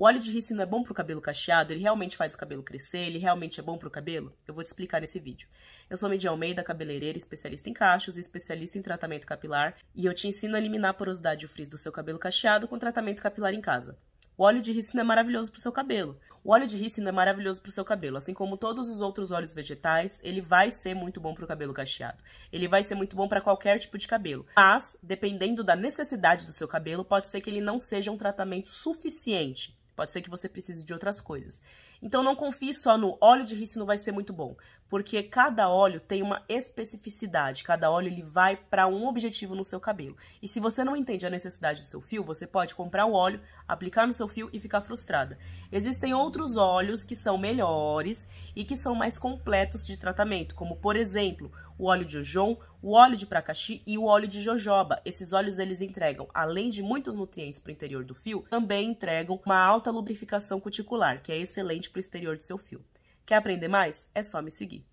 O óleo de ricino é bom para o cabelo cacheado? Ele realmente faz o cabelo crescer? Ele realmente é bom para o cabelo? Eu vou te explicar nesse vídeo. Eu sou Media Almeida, cabeleireira, especialista em cachos e especialista em tratamento capilar, e eu te ensino a eliminar a porosidade e o frizz do seu cabelo cacheado com tratamento capilar em casa. O óleo de ricino é maravilhoso para o seu cabelo. O óleo de ricino é maravilhoso para o seu cabelo, assim como todos os outros óleos vegetais, ele vai ser muito bom para o cabelo cacheado. Ele vai ser muito bom para qualquer tipo de cabelo. Mas, dependendo da necessidade do seu cabelo, pode ser que ele não seja um tratamento suficiente Pode ser que você precise de outras coisas. Então não confie só no óleo de rícino vai ser muito bom, porque cada óleo tem uma especificidade, cada óleo ele vai para um objetivo no seu cabelo. E se você não entende a necessidade do seu fio, você pode comprar o óleo, aplicar no seu fio e ficar frustrada. Existem outros óleos que são melhores e que são mais completos de tratamento, como por exemplo, o óleo de ojon, o óleo de pracaxi e o óleo de jojoba. Esses óleos eles entregam, além de muitos nutrientes para o interior do fio, também entregam uma alta alta lubrificação cuticular, que é excelente para o exterior do seu fio. Quer aprender mais? É só me seguir.